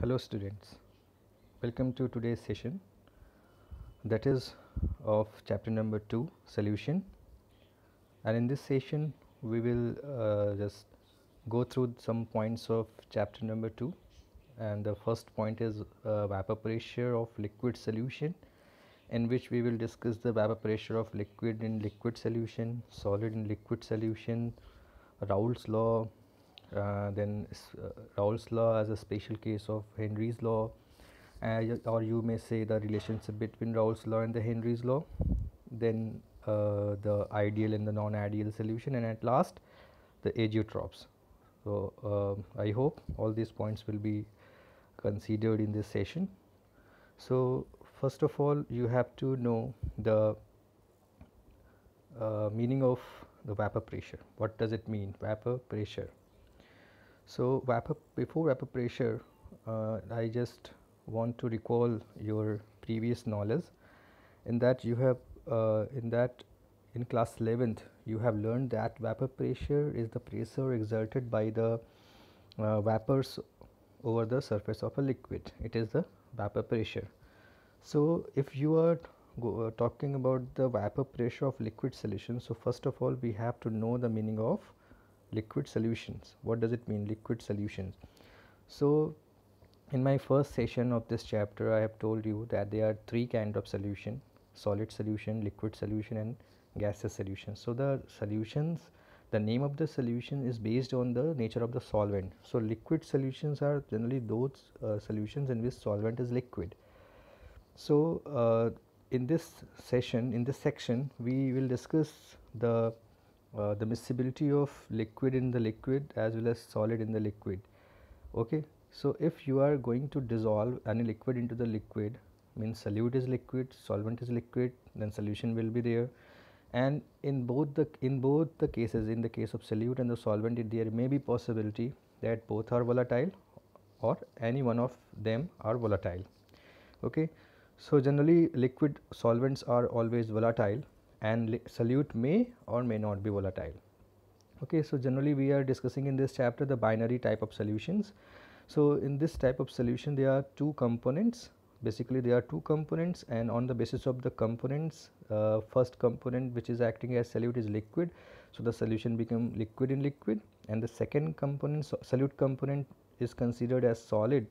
hello students welcome to today's session that is of chapter number 2 solution and in this session we will uh, just go through some points of chapter number 2 and the first point is uh, vapor pressure of liquid solution in which we will discuss the vapor pressure of liquid in liquid solution solid in liquid solution Raoult's law uh, then uh, Raoult's law as a special case of Henry's law uh, or you may say the relationship between Raoult's law and the Henry's law then uh, the ideal and the non-ideal solution and at last the azeotropes so um, I hope all these points will be considered in this session so first of all you have to know the uh, meaning of the vapor pressure what does it mean vapor pressure so, vapor before vapor pressure uh, I just want to recall your previous knowledge in that you have uh, in that in class 11th you have learned that vapor pressure is the pressure exerted by the uh, vapors over the surface of a liquid it is the vapor pressure so if you are go, uh, talking about the vapor pressure of liquid solution so first of all we have to know the meaning of liquid solutions what does it mean liquid solutions so in my first session of this chapter i have told you that there are three kind of solution solid solution liquid solution and gaseous solution so the solutions the name of the solution is based on the nature of the solvent so liquid solutions are generally those uh, solutions in which solvent is liquid so uh, in this session in this section we will discuss the the uh, miscibility of liquid in the liquid as well as solid in the liquid okay so if you are going to dissolve any liquid into the liquid means solute is liquid solvent is liquid then solution will be there and in both the in both the cases in the case of solute and the solvent it, there may be possibility that both are volatile or any one of them are volatile okay so generally liquid solvents are always volatile and solute may or may not be volatile. Okay, so generally we are discussing in this chapter the binary type of solutions. So in this type of solution there are two components basically there are two components and on the basis of the components uh, first component which is acting as solute is liquid so the solution become liquid in liquid and the second component so solute component is considered as solid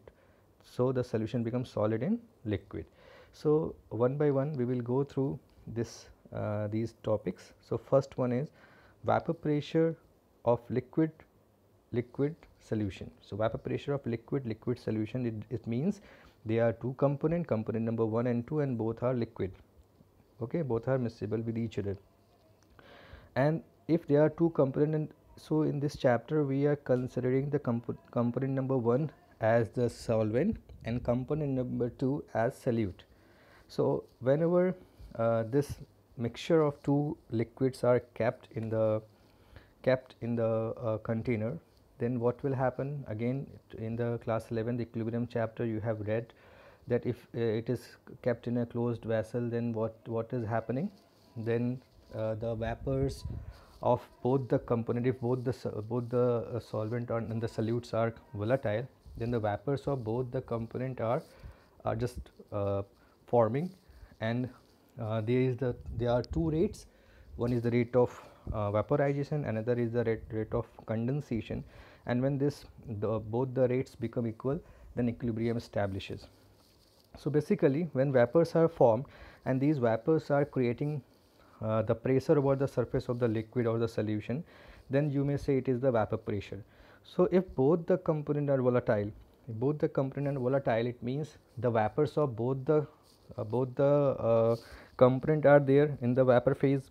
so the solution becomes solid in liquid so one by one we will go through this uh, these topics. So, first one is vapor pressure of liquid liquid solution. So, vapor pressure of liquid liquid solution it, it means they are two component component number 1 and 2 and both are liquid okay both are miscible with each other and if there are two component and so in this chapter we are considering the comp component number 1 as the solvent and component number 2 as solute so whenever uh, this mixture of two liquids are kept in the kept in the uh, container then what will happen again in the class 11 the equilibrium chapter you have read that if uh, it is kept in a closed vessel then what what is happening then uh, the vapors of both the component if both the both the uh, solvent and the solutes are volatile then the vapors of both the component are are just uh, forming and uh, there is the there are two rates one is the rate of uh, vaporization another is the rate, rate of condensation and when this the both the rates become equal then equilibrium establishes. So, basically when vapors are formed and these vapors are creating uh, the pressure over the surface of the liquid or the solution then you may say it is the vapor pressure. So, if both the component are volatile both the component volatile it means the vapors of both the uh, both the uh, component are there in the vapor phase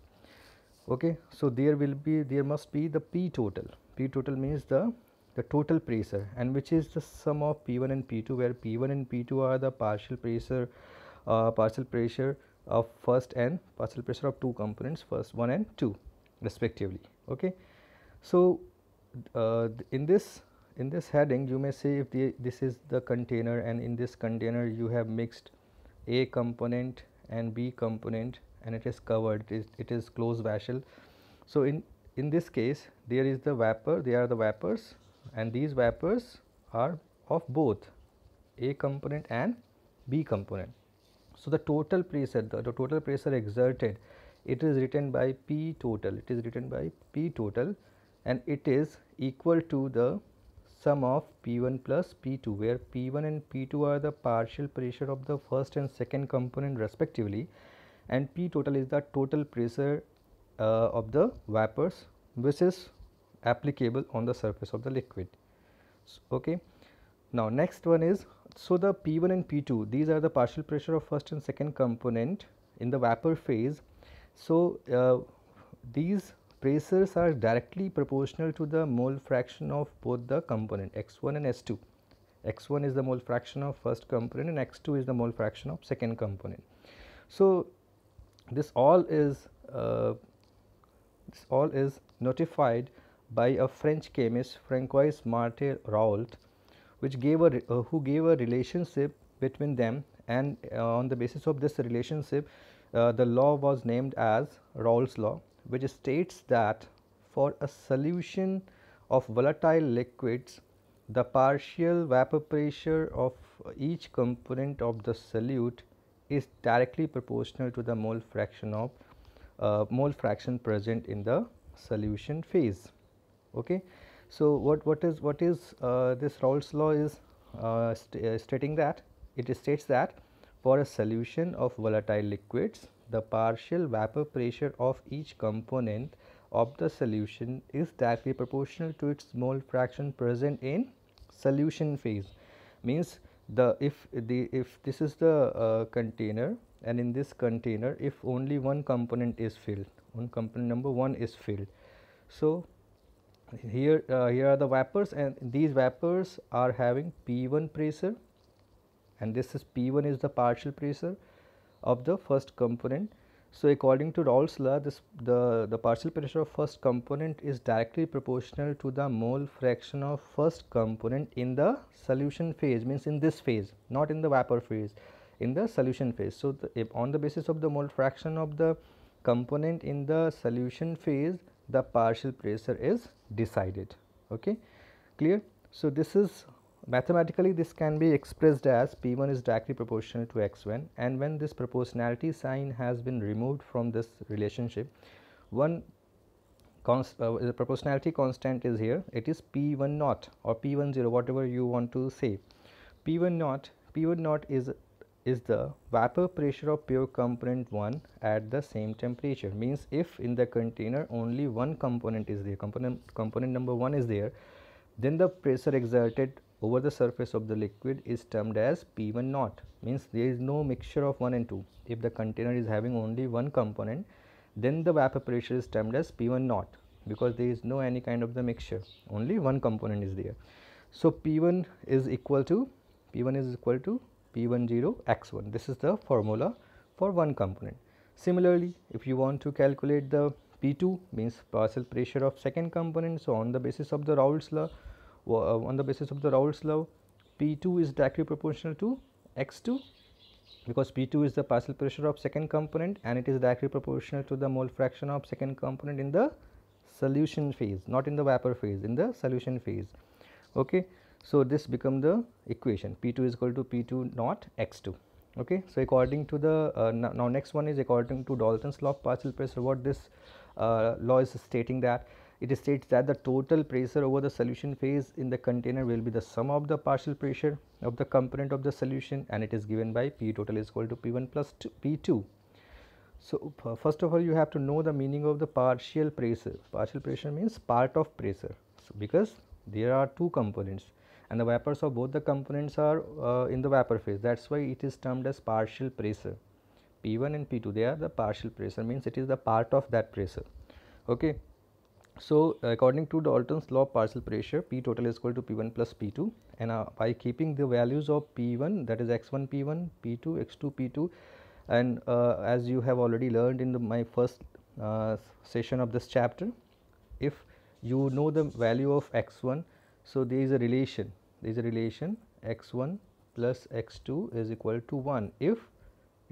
okay so there will be there must be the p total p total means the the total pressure and which is the sum of p1 and p2 where p1 and p2 are the partial pressure uh, partial pressure of first and partial pressure of two components first one and two respectively okay so uh, in this in this heading you may say if the, this is the container and in this container you have mixed a component and B component and it is covered it is, it is closed vessel. So, in in this case there is the vapor they are the vapors and these vapors are of both A component and B component. So, the total pressure the, the total pressure exerted it is written by P total it is written by P total and it is equal to the sum of P1 plus P2 where P1 and P2 are the partial pressure of the first and second component respectively and P total is the total pressure uh, of the vapors which is applicable on the surface of the liquid so, okay now next one is so the P1 and P2 these are the partial pressure of first and second component in the vapor phase so uh, these tracers are directly proportional to the mole fraction of both the component x1 and s2 x1 is the mole fraction of first component and x2 is the mole fraction of second component. So, this all is uh, this all is notified by a French chemist Francois Martel Raoult which gave a uh, who gave a relationship between them and uh, on the basis of this relationship uh, the law was named as Raoult's law which states that for a solution of volatile liquids, the partial vapor pressure of each component of the solute is directly proportional to the mole fraction of uh, mole fraction present in the solution phase. Okay. So, what, what is what is uh, this Raoult's law is uh, st uh, stating that it states that for a solution of volatile liquids the partial vapor pressure of each component of the solution is directly proportional to its mole fraction present in solution phase means the if the if this is the uh, container and in this container if only one component is filled one component number one is filled so here uh, here are the vapors and these vapors are having p1 pressure and this is p1 is the partial pressure of the first component. So, according to Rawls law this the, the partial pressure of first component is directly proportional to the mole fraction of first component in the solution phase means in this phase not in the vapor phase in the solution phase. So, the, if on the basis of the mole fraction of the component in the solution phase the partial pressure is decided okay clear. So, this is Mathematically, this can be expressed as P1 is directly proportional to X1 and when this proportionality sign has been removed from this relationship, one const, uh, the proportionality constant is here, it is P1 naught or P10 whatever you want to say. P1 naught, P1 naught is is the vapor pressure of pure component 1 at the same temperature means if in the container only one component is there component component number 1 is there then the pressure exerted over the surface of the liquid is termed as P1 naught means there is no mixture of 1 and 2 if the container is having only one component then the vapor pressure is termed as P1 naught because there is no any kind of the mixture only one component is there. So, P1 is equal to P1 is equal to P10 X1 this is the formula for one component. Similarly, if you want to calculate the P2 means partial pressure of second component so on the basis of the Raoult's law uh, on the basis of the Raoult's law P2 is directly proportional to x2 because P2 is the partial pressure of second component and it is directly proportional to the mole fraction of second component in the solution phase not in the vapor phase in the solution phase okay so this become the equation p2 is equal to p2 not x2 okay so according to the uh, now next one is according to dalton's law of partial pressure what this uh, law is stating that it states that the total pressure over the solution phase in the container will be the sum of the partial pressure of the component of the solution and it is given by P total is equal to P1 plus P2. So, first of all you have to know the meaning of the partial pressure. Partial pressure means part of pressure so, because there are two components and the vapors of both the components are uh, in the vapor phase that is why it is termed as partial pressure. P1 and P2 they are the partial pressure means it is the part of that pressure. Okay. So according to Dalton's law partial pressure P total is equal to P1 plus P2 and uh, by keeping the values of P1 that is x1 P1, P2, x2 P2 and uh, as you have already learned in the, my first uh, session of this chapter if you know the value of x1 so there is a relation there is a relation x1 plus x2 is equal to 1 if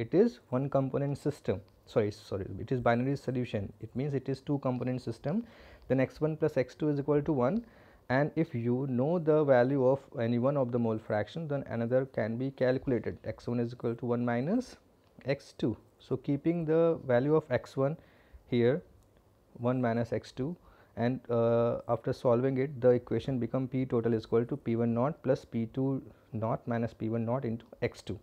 it is one component system sorry sorry it is binary solution it means it is two component system then x1 plus x2 is equal to 1 and if you know the value of any one of the mole fraction then another can be calculated x1 is equal to 1 minus x2 so keeping the value of x1 here 1 minus x2 and uh, after solving it the equation become p total is equal to p1 naught plus p2 naught minus p1 naught into x2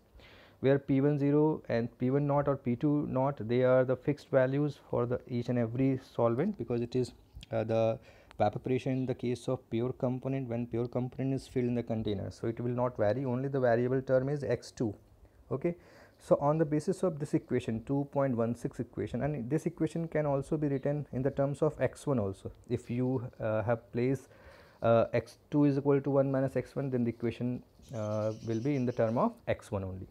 where P10 and P10 naught or P2 naught they are the fixed values for the each and every solvent because it is uh, the evaporation in the case of pure component when pure component is filled in the container. So, it will not vary only the variable term is x2. Okay. So, on the basis of this equation 2.16 equation and this equation can also be written in the terms of x1 also. If you uh, have placed uh, x2 is equal to 1 minus x1 then the equation uh, will be in the term of x1 only.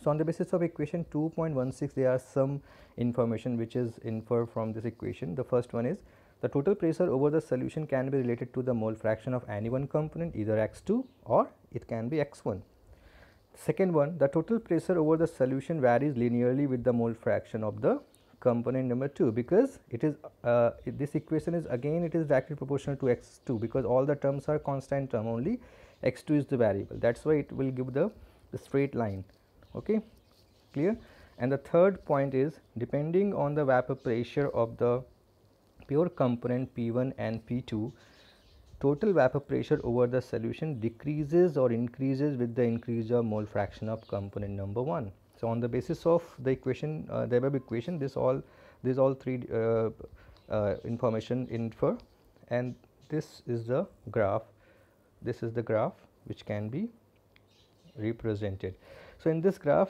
So, on the basis of equation 2.16 there are some information which is inferred from this equation. The first one is the total pressure over the solution can be related to the mole fraction of any one component either x2 or it can be x1. Second one the total pressure over the solution varies linearly with the mole fraction of the component number 2 because it is uh, this equation is again it is directly proportional to x2 because all the terms are constant term only x2 is the variable that is why it will give the, the straight line okay clear and the third point is depending on the vapor pressure of the pure component p1 and p2 total vapor pressure over the solution decreases or increases with the increase of mole fraction of component number 1 so on the basis of the equation uh, the above equation this all this all three uh, uh, information infer and this is the graph this is the graph which can be represented so, in this graph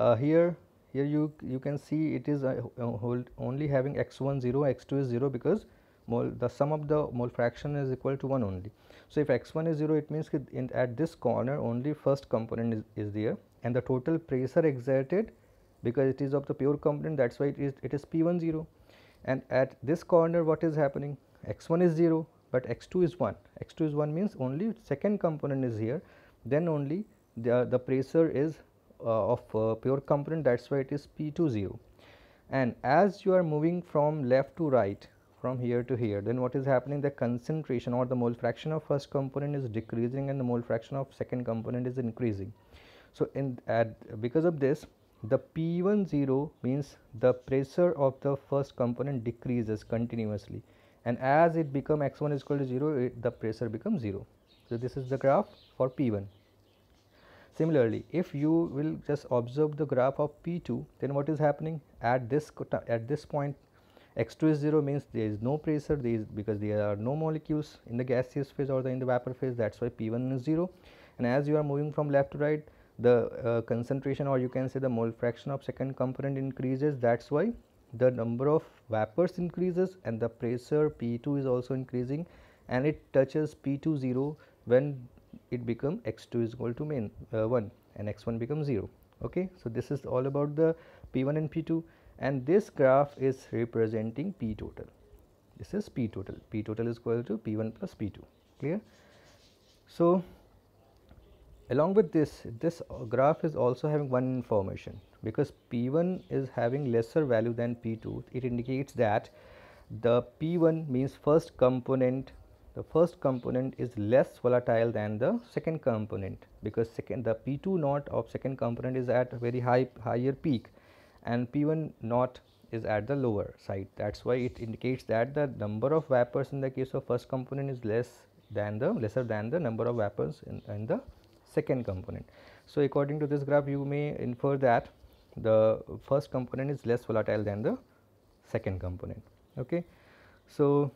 uh, here here you you can see it is uh, uh only having x1 0 x2 is 0 because mole the sum of the mole fraction is equal to 1 only. So, if x1 is 0 it means in, at this corner only first component is, is there and the total pressure exerted because it is of the pure component that is why it is it is p1 0 and at this corner what is happening x1 is 0 but x2 is 1 x2 is 1 means only second component is here then only the, the pressure is uh, of uh, pure component that is why it is P20 and as you are moving from left to right from here to here then what is happening the concentration or the mole fraction of first component is decreasing and the mole fraction of second component is increasing. So, in at because of this the P10 means the pressure of the first component decreases continuously and as it become x1 is equal to 0 it, the pressure becomes 0. So, this is the graph for P1. Similarly, if you will just observe the graph of P2, then what is happening at this at this point x2 is 0 means there is no pressure there is because there are no molecules in the gaseous phase or the in the vapor phase that's why P1 is 0 and as you are moving from left to right the uh, concentration or you can say the mole fraction of second component increases that's why the number of vapors increases and the pressure P2 is also increasing and it touches P2 0 when it become x2 is equal to main uh, 1 and x1 becomes 0 okay so this is all about the p1 and p2 and this graph is representing p total this is p total p total is equal to p1 plus p2 clear so along with this this graph is also having one information because p1 is having lesser value than p2 it indicates that the p1 means first component the first component is less volatile than the second component because second the P2 naught of second component is at very high higher peak and P1 naught is at the lower side that is why it indicates that the number of vapors in the case of first component is less than the lesser than the number of vapors in, in the second component. So, according to this graph you may infer that the first component is less volatile than the second component. Okay. So,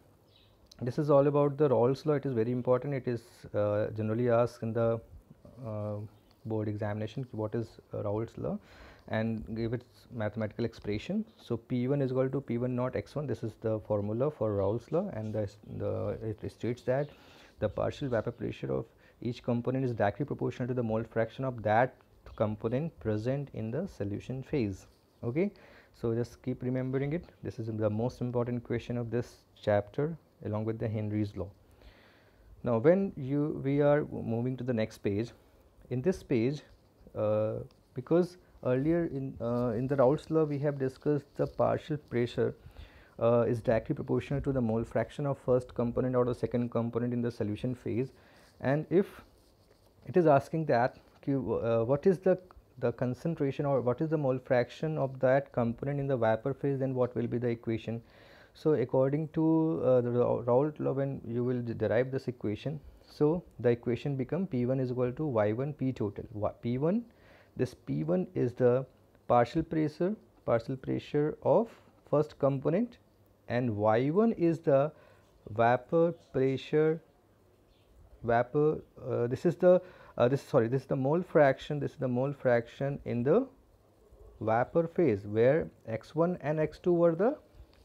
this is all about the Rawls law it is very important it is uh, generally asked in the uh, board examination what is Rawls law and give its mathematical expression. So, P1 is equal to P1 naught x1 this is the formula for Rawls law and the, the it states that the partial vapor pressure of each component is directly proportional to the mole fraction of that component present in the solution phase. Okay. So, just keep remembering it this is the most important question of this chapter along with the Henry's law. Now, when you we are moving to the next page, in this page, uh, because earlier in uh, in the Raoult's law we have discussed the partial pressure uh, is directly proportional to the mole fraction of first component or the second component in the solution phase, and if it is asking that uh, what is the the concentration or what is the mole fraction of that component in the vapor phase then what will be the equation so, according to uh, the Raoult law when you will derive this equation, so the equation become P1 is equal to Y1 P total. P1 this P1 is the partial pressure partial pressure of first component and Y1 is the vapor pressure vapor uh, this is the uh, this sorry this is the mole fraction this is the mole fraction in the vapor phase where x1 and x2 were the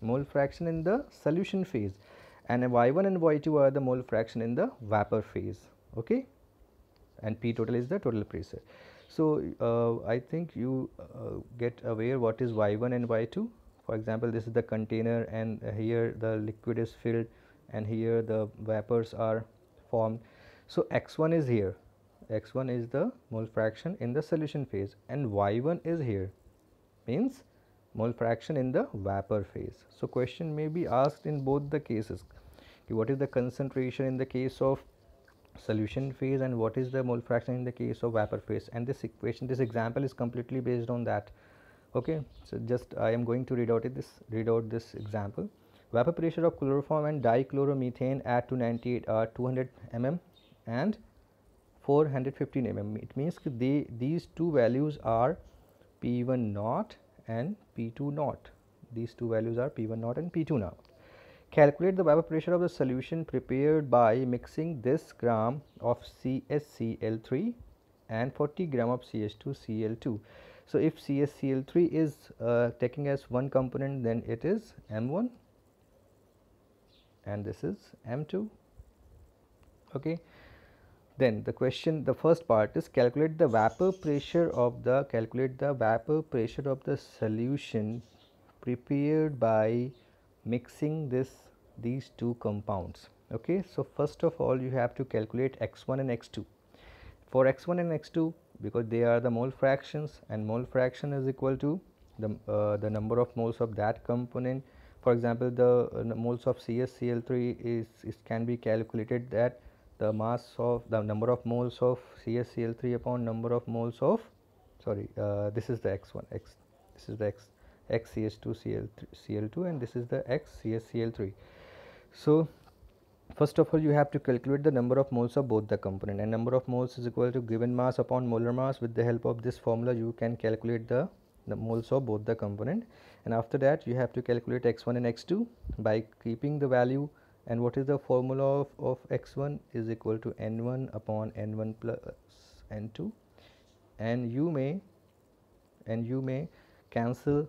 mole fraction in the solution phase and y1 and y2 are the mole fraction in the vapor phase okay and p total is the total pressure so uh, i think you uh, get aware what is y1 and y2 for example this is the container and here the liquid is filled and here the vapors are formed so x1 is here x1 is the mole fraction in the solution phase and y1 is here means mole fraction in the vapor phase. So, question may be asked in both the cases what is the concentration in the case of solution phase and what is the mole fraction in the case of vapor phase and this equation this example is completely based on that okay so just i am going to read out this read out this example vapor pressure of chloroform and dichloromethane at 298 are 200 mm and 415 mm it means they these two values are p1 naught and P2 naught. These two values are P1 naught and P2 now. Calculate the vapor pressure of the solution prepared by mixing this gram of CSCl3 and 40 gram of CH2Cl2. So, if CSCl3 is uh, taking as one component then it is M1 and this is M2. Okay. Then the question, the first part is calculate the vapor pressure of the, calculate the vapor pressure of the solution prepared by mixing this, these two compounds. Okay, so first of all you have to calculate x1 and x2. For x1 and x2, because they are the mole fractions and mole fraction is equal to the, uh, the number of moles of that component. For example, the, uh, moles of CsCl3 is, it can be calculated that the mass of the number of moles of CSCl3 upon number of moles of sorry uh, this is the x1 x this is the x xCH2Cl2 and this is the xCSCl3. So, first of all you have to calculate the number of moles of both the component and number of moles is equal to given mass upon molar mass with the help of this formula you can calculate the, the moles of both the component and after that you have to calculate x1 and x2 by keeping the value and what is the formula of, of x1 is equal to n1 upon n1 plus n2 and you may and you may cancel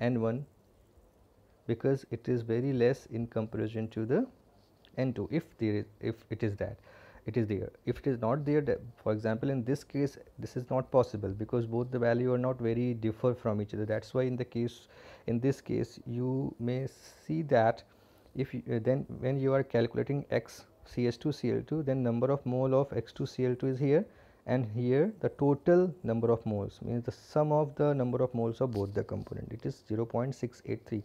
n1 because it is very less in comparison to the n2 if there is if it is that it is there if it is not there for example in this case this is not possible because both the value are not very differ from each other that's why in the case in this case you may see that if you, uh, then when you are calculating x CH2Cl2 then number of mole of X2Cl2 is here and here the total number of moles means the sum of the number of moles of both the component it is 0.683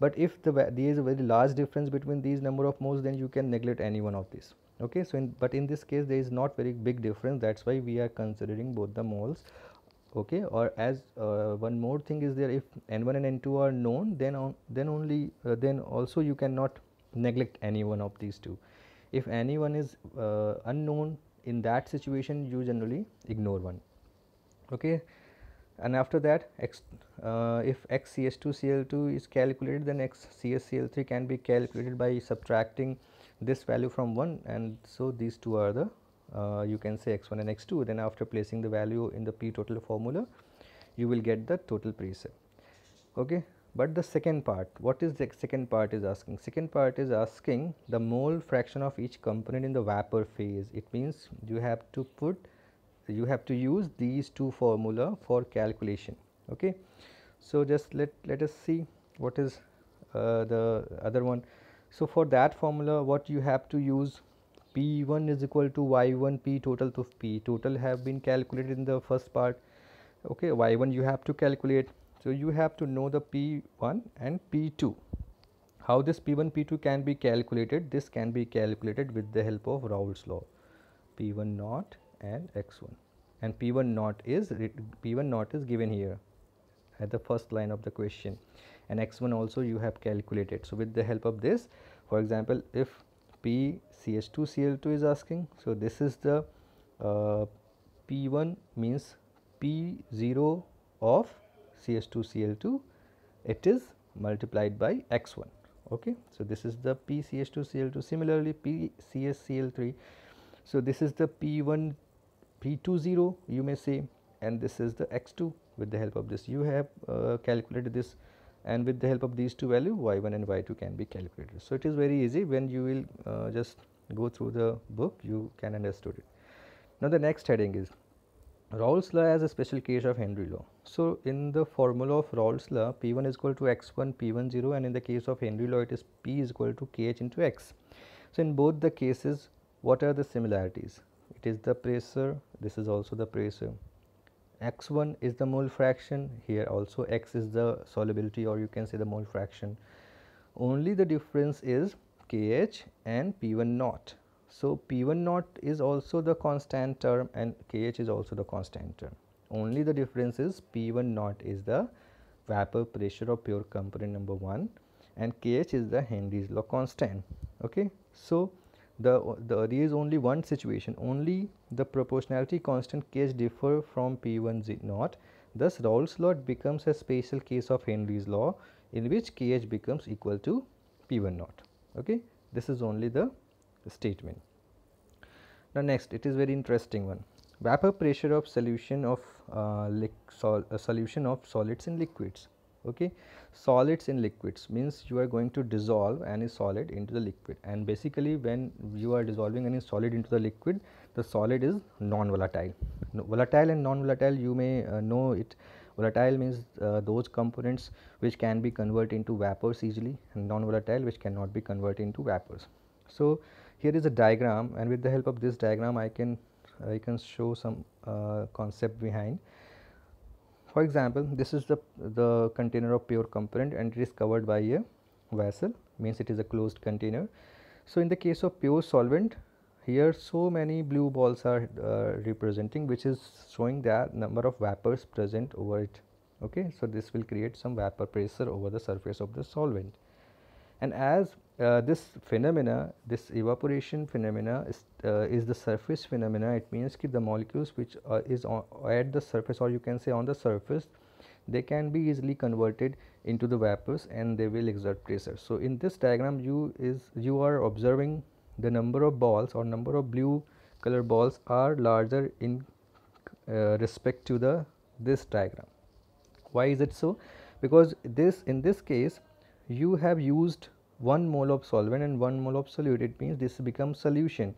but if the there is a very large difference between these number of moles then you can neglect any one of these okay so in, but in this case there is not very big difference that's why we are considering both the moles okay or as uh, one more thing is there if n1 and n2 are known then on then only uh, then also you cannot neglect any one of these two if anyone is uh, unknown in that situation you generally ignore one okay and after that x uh, if x 2 cl 2 is calculated then x 3 can be calculated by subtracting this value from 1 and so these two are the uh, you can say x1 and x2 then after placing the value in the p total formula you will get the total precip okay but the second part what is the second part is asking second part is asking the mole fraction of each component in the vapor phase it means you have to put you have to use these two formula for calculation okay so just let let us see what is uh, the other one so for that formula what you have to use p1 is equal to y1 p total to p total have been calculated in the first part okay y1 you have to calculate so you have to know the p1 and p2 how this p1 p2 can be calculated this can be calculated with the help of Raoult's law p1 naught and x1 and p1 naught is p1 naught is given here at the first line of the question and x1 also you have calculated so with the help of this for example if PCH2Cl2 is asking. So, this is the uh, P1 means P0 of CH2Cl2 it is multiplied by X1 okay. So, this is the PCH2Cl2 similarly PCSCl3. So, this is the P1 P20 you may say and this is the X2 with the help of this you have uh, calculated this and with the help of these two value y1 and y2 can be calculated. So, it is very easy when you will uh, just go through the book you can understood it. Now, the next heading is Raoult's law as a special case of Henry law. So, in the formula of Raoult's law P1 is equal to x1 P10 and in the case of Henry law it is P is equal to kh into x. So, in both the cases what are the similarities? It is the pressure, this is also the pressure, x1 is the mole fraction here also x is the solubility or you can say the mole fraction only the difference is kh and p1 naught so p1 naught is also the constant term and kh is also the constant term only the difference is p1 naught is the vapor pressure of pure component number 1 and kh is the henry's law constant okay so the, the there is only one situation only the proportionality constant case differ from p1 z naught thus Raoult's law becomes a special case of Henry's law in which kh becomes equal to p1 naught okay this is only the statement now next it is very interesting one vapor pressure of solution of uh, sol uh, solution of solids in liquids okay solids in liquids means you are going to dissolve any solid into the liquid and basically when you are dissolving any solid into the liquid the solid is non volatile no, volatile and non volatile you may uh, know it volatile means uh, those components which can be converted into vapors easily and non volatile which cannot be converted into vapors so here is a diagram and with the help of this diagram i can i can show some uh, concept behind for example this is the the container of pure component and it is covered by a vessel means it is a closed container so in the case of pure solvent here so many blue balls are uh, representing which is showing the number of vapors present over it okay so this will create some vapor pressure over the surface of the solvent and as uh, this phenomena, this evaporation phenomena is, uh, is, the surface phenomena. It means that the molecules which uh, is on, at the surface or you can say on the surface, they can be easily converted into the vapors and they will exert pressure. So in this diagram, you is you are observing the number of balls or number of blue color balls are larger in uh, respect to the this diagram. Why is it so? Because this in this case, you have used 1 mole of solvent and 1 mole of solute it means this becomes solution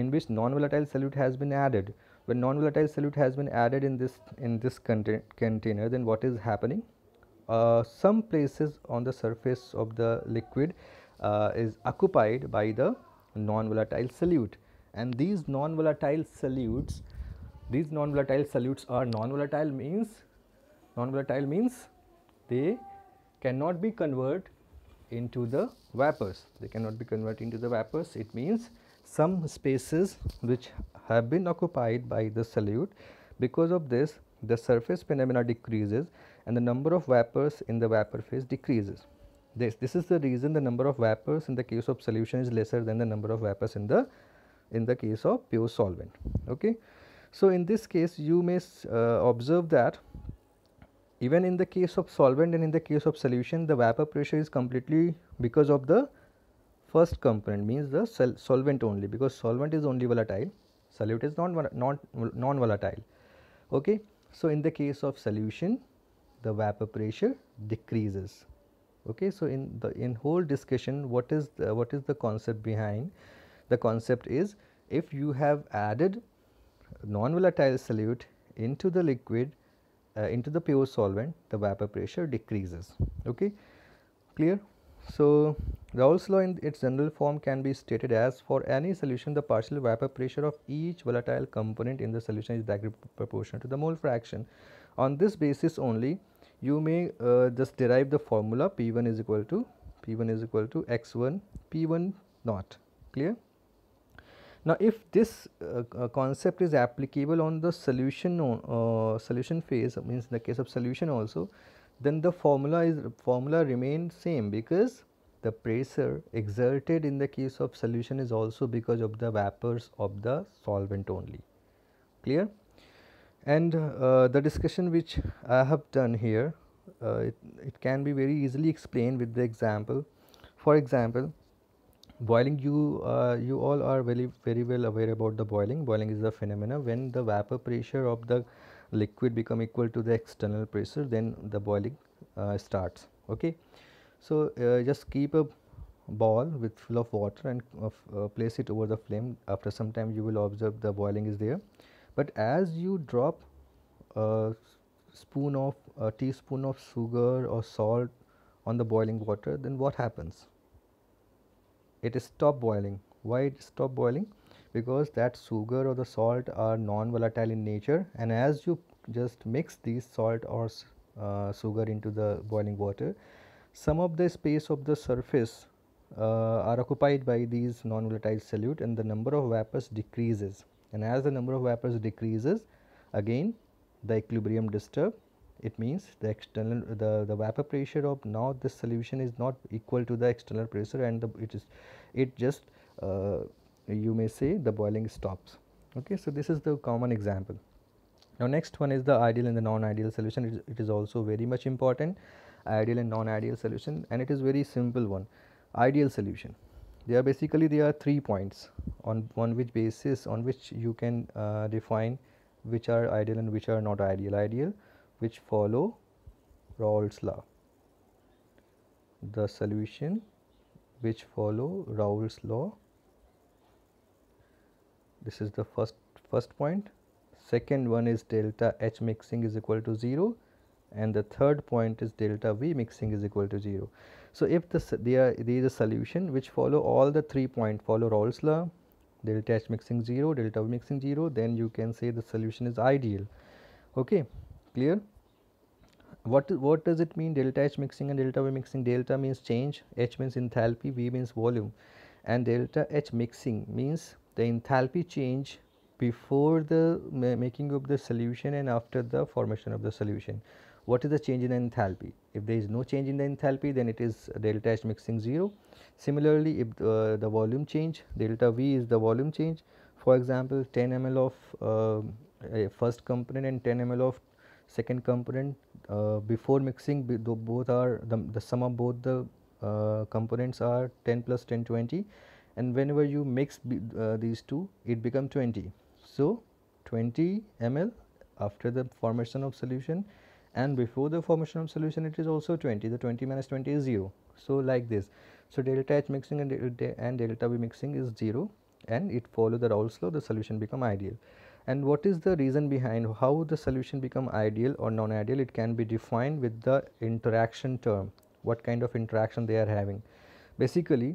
in which non-volatile solute has been added when non-volatile solute has been added in this in this contain container then what is happening uh, some places on the surface of the liquid uh, is occupied by the non-volatile solute and these non-volatile solutes these non-volatile solutes are non-volatile means non-volatile means they cannot be converted into the vapors. They cannot be converted into the vapors. It means some spaces which have been occupied by the solute. Because of this, the surface phenomena decreases and the number of vapors in the vapor phase decreases. This, this is the reason the number of vapors in the case of solution is lesser than the number of vapors in the in the case of pure solvent. Okay. So, in this case you may uh, observe that even in the case of solvent and in the case of solution the vapor pressure is completely because of the first component means the sol solvent only because solvent is only volatile solute is non, non, non volatile okay so in the case of solution the vapor pressure decreases okay so in the in whole discussion what is the, what is the concept behind the concept is if you have added non volatile solute into the liquid uh, into the pure solvent the vapor pressure decreases okay clear so Raoult's law in its general form can be stated as for any solution the partial vapor pressure of each volatile component in the solution is directly proportional to the mole fraction on this basis only you may uh, just derive the formula p1 is equal to p1 is equal to x1 p1 naught clear now, if this uh, uh, concept is applicable on the solution uh, solution phase means in the case of solution also, then the formula is formula remains same because the pressure exerted in the case of solution is also because of the vapors of the solvent only. Clear? And uh, the discussion which I have done here, uh, it, it can be very easily explained with the example. For example, boiling you uh, you all are very very well aware about the boiling boiling is the phenomena when the vapor pressure of the liquid become equal to the external pressure then the boiling uh, starts okay so uh, just keep a ball with full of water and uh, uh, place it over the flame after some time you will observe the boiling is there but as you drop a spoon of a teaspoon of sugar or salt on the boiling water then what happens it stop boiling why it stop boiling because that sugar or the salt are non-volatile in nature and as you just mix these salt or uh, sugar into the boiling water some of the space of the surface uh, are occupied by these non-volatile solute and the number of vapors decreases and as the number of vapors decreases again the equilibrium disturbed it means the external the, the vapor pressure of now this solution is not equal to the external pressure and the, it is it just uh, you may say the boiling stops okay so this is the common example now next one is the ideal and the non-ideal solution it is, it is also very much important ideal and non-ideal solution and it is very simple one ideal solution there are basically there are three points on on which basis on which you can uh, define which are ideal and which are not ideal ideal which follow Raoult's law. The solution which follow Raoult's law. This is the first first point. Second one is delta H mixing is equal to 0 and the third point is delta V mixing is equal to 0. So, if this there, there is a solution which follow all the three point follow Raoult's law delta H mixing 0 delta V mixing 0 then you can say the solution is ideal. Okay clear what what does it mean delta h mixing and delta v mixing delta means change h means enthalpy v means volume and delta h mixing means the enthalpy change before the making of the solution and after the formation of the solution what is the change in the enthalpy if there is no change in the enthalpy then it is delta h mixing 0 similarly if uh, the volume change delta v is the volume change for example 10 ml of uh, first component and 10 ml of second component uh, before mixing both are the, the sum of both the uh, components are 10 plus 10 20 and whenever you mix uh, these two it become 20 so 20 ml after the formation of solution and before the formation of solution it is also 20 the 20 minus 20 is 0 so like this so delta h mixing and delta, and delta mixing is 0 and it follow the Raoult's law the solution become ideal and what is the reason behind how the solution become ideal or non-ideal it can be defined with the interaction term what kind of interaction they are having basically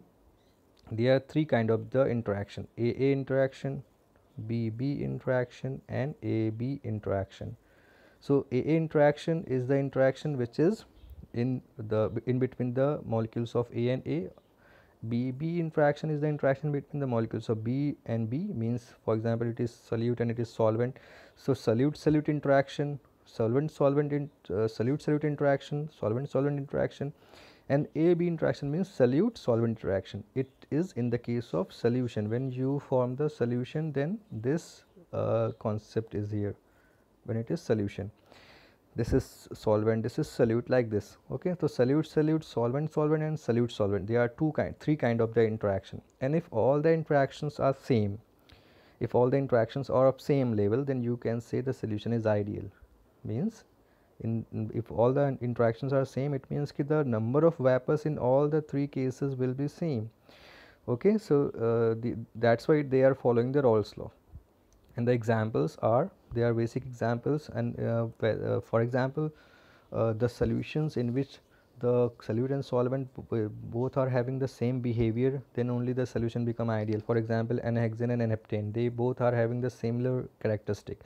there are three kind of the interaction AA interaction BB interaction and AB interaction so AA interaction is the interaction which is in the in between the molecules of A and A B B interaction is the interaction between the molecules. So B and B means for example it is solute and it is solvent. So solute solute interaction, solvent solvent in, uh, solute solute interaction, solvent solvent interaction and A B interaction means solute solvent interaction. It is in the case of solution when you form the solution then this uh, concept is here when it is solution this is solvent this is solute like this okay so solute solute solvent solvent and solute solvent There are two kind three kind of the interaction and if all the interactions are same if all the interactions are of same level then you can say the solution is ideal means in, in if all the interactions are same it means that the number of vapors in all the three cases will be same okay so uh, the, that's why they are following the rolls law and the examples are they are basic examples and uh, uh, for example uh, the solutions in which the solute and solvent both are having the same behavior then only the solution become ideal for example n-hexane and heptane they both are having the similar characteristic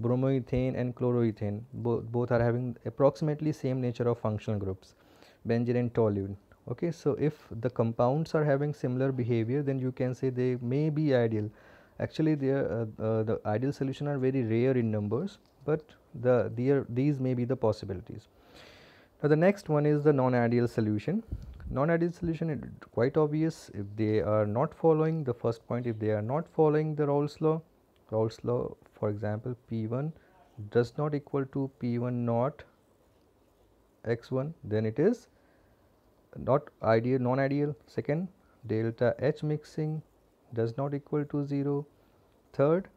bromoethane and chloroethane both both are having approximately same nature of functional groups benzene and toluene okay so if the compounds are having similar behavior then you can say they may be ideal actually are, uh, the ideal solution are very rare in numbers but the, these may be the possibilities. Now the next one is the non-ideal solution. Non-ideal solution is quite obvious if they are not following the first point if they are not following the Rolle's law. Rolle's law for example P1 does not equal to P1 not x1 then it is not ideal non-ideal. Second delta H mixing does not equal to 0 Third,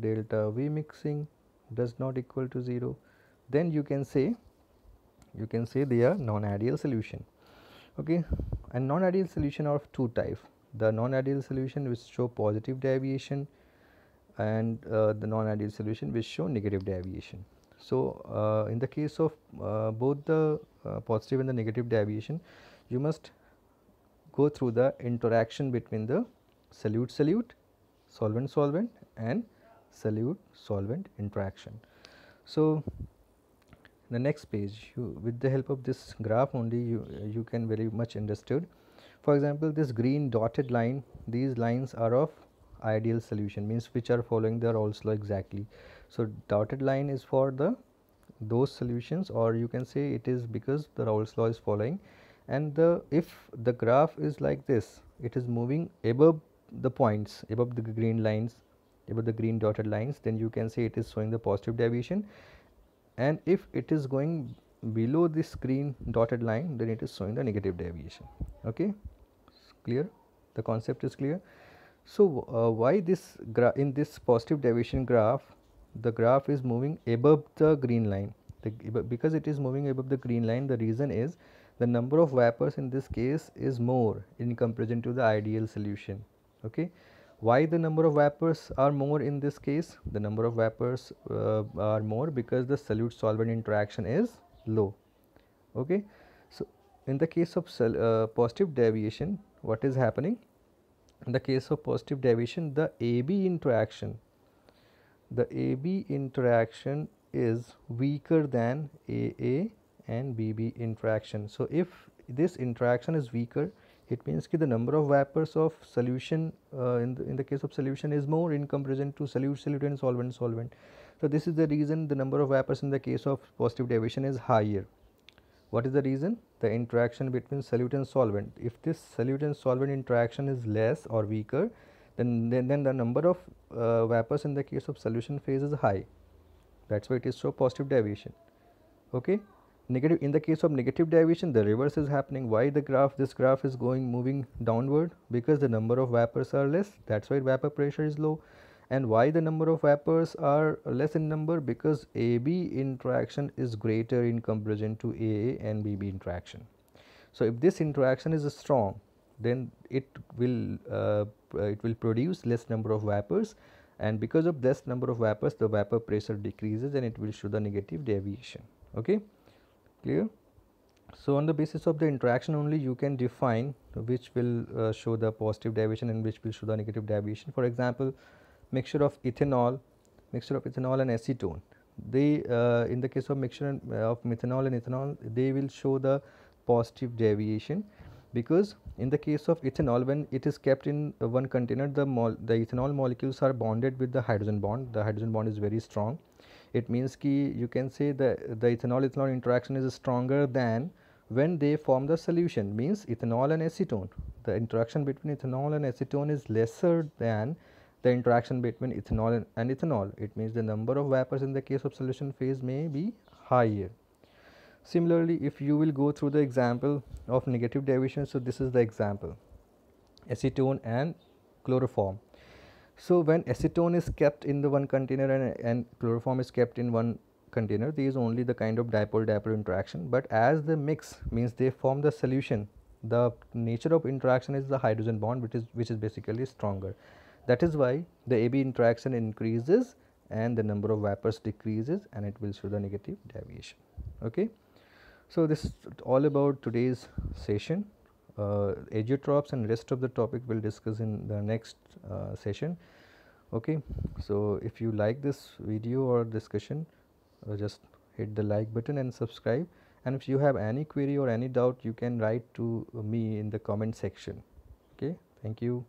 delta V mixing does not equal to 0, then you can say you can say they are non-ideal solution. Okay, and non-ideal solution are of two type: the non-ideal solution which show positive deviation, and uh, the non-ideal solution which show negative deviation. So, uh, in the case of uh, both the uh, positive and the negative deviation, you must go through the interaction between the solute solute solvent solvent and solute solvent interaction. So, the next page you, with the help of this graph only you, you can very much understood. For example, this green dotted line these lines are of ideal solution means which are following the Rolle's law exactly. So, dotted line is for the those solutions or you can say it is because the Rolle's law is following and the if the graph is like this it is moving above the points above the green lines above the green dotted lines then you can say it is showing the positive deviation and if it is going below this green dotted line then it is showing the negative deviation okay it's clear the concept is clear so uh, why this in this positive deviation graph the graph is moving above the green line the, because it is moving above the green line the reason is the number of vapors in this case is more in comparison to the ideal solution okay why the number of vapors are more in this case the number of vapors uh, are more because the solute solvent interaction is low okay so in the case of uh, positive deviation what is happening in the case of positive deviation the AB interaction the AB interaction is weaker than AA and BB interaction so if this interaction is weaker it means that the number of vapors of solution uh, in, the, in the case of solution is more in comparison to solute solvent solvent. So, this is the reason the number of vapors in the case of positive deviation is higher. What is the reason? The interaction between solute and solvent. If this solute and solvent interaction is less or weaker, then, then, then the number of uh, vapors in the case of solution phase is high. That is why it is so positive deviation. Okay negative in the case of negative deviation the reverse is happening why the graph this graph is going moving downward because the number of vapors are less that's why vapor pressure is low and why the number of vapors are less in number because AB interaction is greater in comparison to AA and BB interaction so if this interaction is strong then it will uh, it will produce less number of vapors and because of less number of vapors the vapor pressure decreases and it will show the negative deviation okay clear so on the basis of the interaction only you can define which will uh, show the positive deviation and which will show the negative deviation for example mixture of ethanol mixture of ethanol and acetone they uh, in the case of mixture uh, of methanol and ethanol they will show the positive deviation because in the case of ethanol when it is kept in one container the the ethanol molecules are bonded with the hydrogen bond the hydrogen bond is very strong it means ki you can say the, the ethanol ethanol interaction is stronger than when they form the solution means ethanol and acetone. The interaction between ethanol and acetone is lesser than the interaction between ethanol and, and ethanol. It means the number of vapors in the case of solution phase may be higher. Similarly, if you will go through the example of negative division, so this is the example acetone and chloroform. So when acetone is kept in the one container and, and chloroform is kept in one container, there is only the kind of dipole-dipole interaction. But as the mix, means they form the solution, the nature of interaction is the hydrogen bond which is, which is basically stronger. That is why the AB interaction increases and the number of vapors decreases and it will show the negative deviation. Okay. So this is all about today's session uh, azeotropes and rest of the topic we will discuss in the next uh, session. Okay. So, if you like this video or discussion uh, just hit the like button and subscribe and if you have any query or any doubt you can write to me in the comment section. Okay. Thank you.